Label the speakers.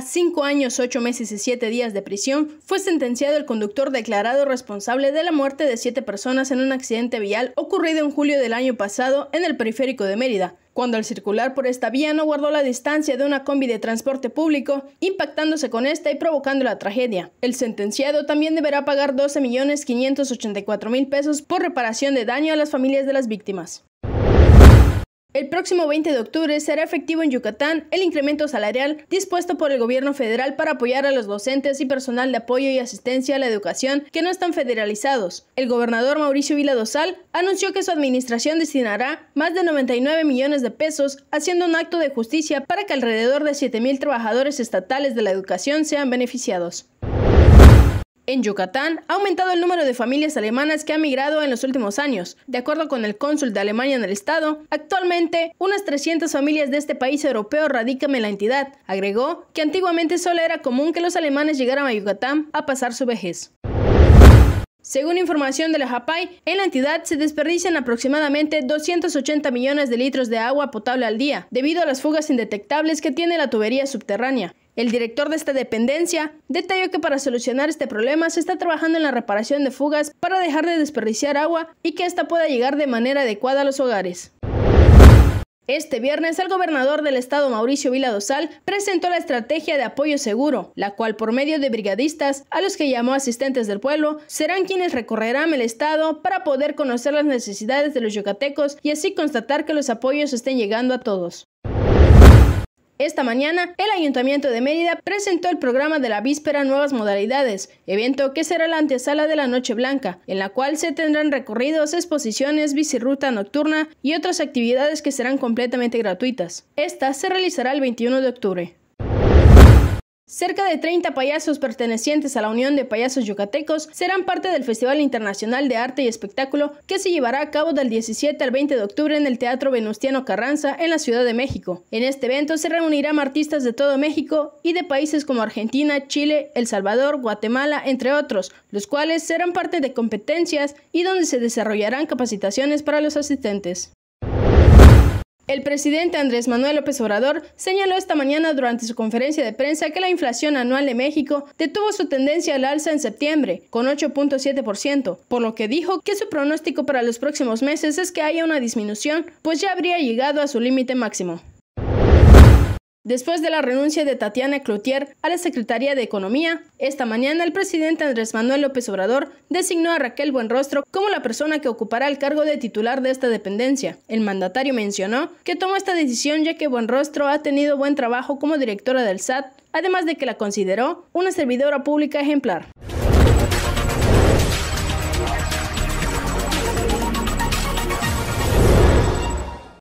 Speaker 1: a cinco años, ocho meses y siete días de prisión, fue sentenciado el conductor declarado responsable de la muerte de siete personas en un accidente vial ocurrido en julio del año pasado en el periférico de Mérida, cuando al circular por esta vía no guardó la distancia de una combi de transporte público, impactándose con esta y provocando la tragedia. El sentenciado también deberá pagar 12.584.000 pesos por reparación de daño a las familias de las víctimas. El próximo 20 de octubre será efectivo en Yucatán el incremento salarial dispuesto por el gobierno federal para apoyar a los docentes y personal de apoyo y asistencia a la educación que no están federalizados. El gobernador Mauricio Vila Dosal anunció que su administración destinará más de 99 millones de pesos haciendo un acto de justicia para que alrededor de mil trabajadores estatales de la educación sean beneficiados. En Yucatán ha aumentado el número de familias alemanas que han migrado en los últimos años. De acuerdo con el cónsul de Alemania en el estado, actualmente unas 300 familias de este país europeo radican en la entidad. Agregó que antiguamente solo era común que los alemanes llegaran a Yucatán a pasar su vejez. Según información de la JAPAI, en la entidad se desperdician aproximadamente 280 millones de litros de agua potable al día, debido a las fugas indetectables que tiene la tubería subterránea. El director de esta dependencia detalló que para solucionar este problema se está trabajando en la reparación de fugas para dejar de desperdiciar agua y que ésta pueda llegar de manera adecuada a los hogares. Este viernes el gobernador del estado Mauricio Vila Dosal presentó la estrategia de apoyo seguro, la cual por medio de brigadistas, a los que llamó asistentes del pueblo, serán quienes recorrerán el estado para poder conocer las necesidades de los yucatecos y así constatar que los apoyos estén llegando a todos. Esta mañana, el Ayuntamiento de Mérida presentó el programa de la víspera Nuevas Modalidades, evento que será la antesala de la Noche Blanca, en la cual se tendrán recorridos, exposiciones, bicirruta nocturna y otras actividades que serán completamente gratuitas. Esta se realizará el 21 de octubre. Cerca de 30 payasos pertenecientes a la Unión de Payasos Yucatecos serán parte del Festival Internacional de Arte y Espectáculo que se llevará a cabo del 17 al 20 de octubre en el Teatro Venustiano Carranza en la Ciudad de México. En este evento se reunirán artistas de todo México y de países como Argentina, Chile, El Salvador, Guatemala, entre otros, los cuales serán parte de competencias y donde se desarrollarán capacitaciones para los asistentes. El presidente Andrés Manuel López Obrador señaló esta mañana durante su conferencia de prensa que la inflación anual de México detuvo su tendencia al alza en septiembre, con 8.7%, por lo que dijo que su pronóstico para los próximos meses es que haya una disminución, pues ya habría llegado a su límite máximo. Después de la renuncia de Tatiana Cloutier a la Secretaría de Economía, esta mañana el presidente Andrés Manuel López Obrador designó a Raquel Buenrostro como la persona que ocupará el cargo de titular de esta dependencia. El mandatario mencionó que tomó esta decisión ya que Buenrostro ha tenido buen trabajo como directora del SAT, además de que la consideró una servidora pública ejemplar.